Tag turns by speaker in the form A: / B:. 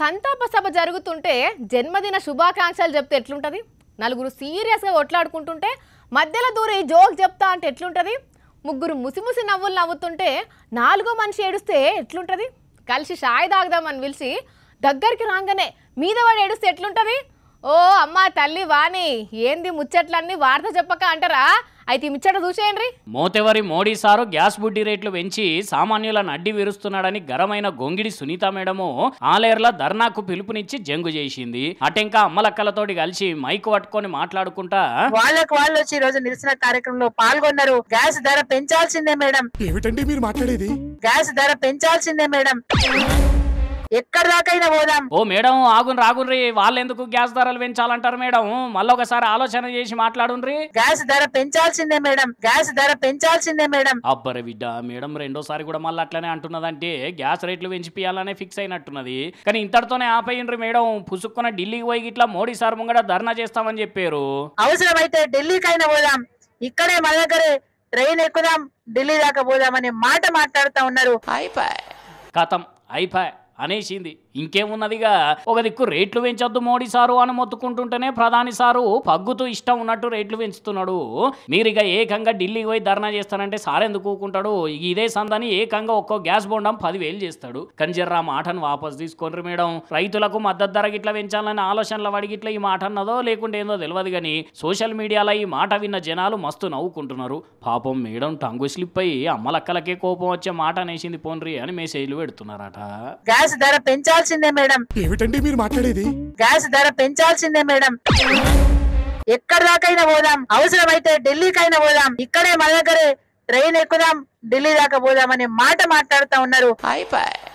A: సంతాప సభ జరుగుతుంటే జన్మదిన శుభాకాంక్షలు చెప్తే ఎట్లుంటుంది నలుగురు సీరియస్గా కొట్లాడుకుంటుంటే మధ్యలో దూరి జోక్ చెప్తా అంటే ఎట్లుంటుంది ముగ్గురు ముసిముసి నవ్వులు నవ్వుతుంటే నాలుగో మనిషి ఏడుస్తే ఎట్లుంటుంది కలిసి షాయి తాగుదామని పిలిచి దగ్గరికి రాగానే మీద వాడు ఏడుస్తే ఎట్లుంటుంది ఓ అమ్మా తల్లి వాణి ఏంది ముచ్చట్లన్నీ వార్త చెప్పక అంటారా అయితే ముచ్చట చూసేయండి
B: మోతెవరి మోడీ సారు గ్యాస్ బుడ్డి రేట్లు పెంచి సామాన్యులను అడ్డి విరుస్తున్నాడని గరమైన గొంగిడి సునీత మేడము ఆలేర్ల ధర్నాకు పిలుపునిచ్చి జంగు చేసింది అటెంకా అమ్మలక్కలతోటి కలిసి మైక్ పట్టుకొని మాట్లాడుకుంటా వాళ్ళకు
C: వాళ్ళు వచ్చి ఈ రోజు నిరసన కార్యక్రమంలో పాల్గొన్నారు గ్యాస్ ధర పెంచాల్సిందే మేడం ఏమిటండి మీరు మాట్లాడేది గ్యాస్ ధర పెంచాల్సిందే మేడం ఎక్కడ దాకైనా
B: పోదాం ఓ మేడం ఆగున్ రాగుండ్రి వాళ్ళు ఎందుకు గ్యాస్ ధరలు పెంచాలంటారు మేడం మళ్ళీ ఒకసారి ఆలోచన చేసి మాట్లాడుండ్రి గ్యాస్ ధర పెంచాల్సిందే మేడం గ్యాస్ ధర పెంచాల్సిందే మేడం అబ్బరి బిడ్డ మేడం రెండోసారి కూడా మళ్ళీ అట్లనే అంటున్నదంటే గ్యాస్ రేట్లు పెంచిపియాలనే ఫిక్స్ అయినట్టున్నది కానీ ఇంతటితోనే ఆపేయండ్రి మేడం పుసుక్కున ఢిల్లీకి పోయి ఇట్లా మోడీ సార్ ముంగడ ధర్నా చేస్తామని చెప్పారు అవసరమైతే
C: ఢిల్లీకైనా పోదాం ఇక్కడే మన దగ్గరే ట్రైన్ ఎక్కుదాం ఢిల్లీ దాకా అనే మాట మాట్లాడుతా ఉన్నారు
B: కథం అయిపోయి అనేసింది ఇంకేమున్నదిగా ఒక దిక్కు రేట్లు పెంచొద్దు మోడీ సారు అని మొత్తుకుంటుంటేనే ప్రధాని సారు పగ్గుతూ ఇష్టం ఉన్నట్టు రేట్లు పెంచుతున్నాడు మీరు ఇక ఏకంగా ఢిల్లీకి పోయి ధర్నా చేస్తానంటే సారెందుకు కూకుంటాడు ఇదే సందని ఏకంగా ఒక్కో గ్యాస్ బొండం పదివేలు చేస్తాడు కంజర్రా మాటను వాపస్ తీసుకోండి మేడం రైతులకు మద్దతు ధర గిట్ల పెంచాలని ఆలోచనలు వడిగిట్ల ఈ మాట అన్నదో లేకుంటే ఏందో తెలియదు కానీ సోషల్ మీడియాలో ఈ మాట విన్న జనాలు మస్తు నవ్వుకుంటున్నారు పాపం మేడం టంగు స్లిప్ అయ్యి అమ్మలక్కలకే కోపం వచ్చే మాట అనేసింది పోన్రీ అని మెసేజ్లు పెడుతున్నారట
C: గ్యాస్ ధర పెంచాల్సిందే మేడం ఏమిటండి మీరు మాట్లాడేది గ్యాస్ ధర పెంచాల్సిందే మేడం ఎక్కడ దాకైనా పోదాం అవసరమైతే ఢిల్లీకైనా పోదాం ఇక్కడే మన దగ్గరే ట్రైన్ ఎక్కుదాం ఢిల్లీ దాకా పోదాం అనే మాట మాట్లాడుతా ఉన్నారు అయిపోయి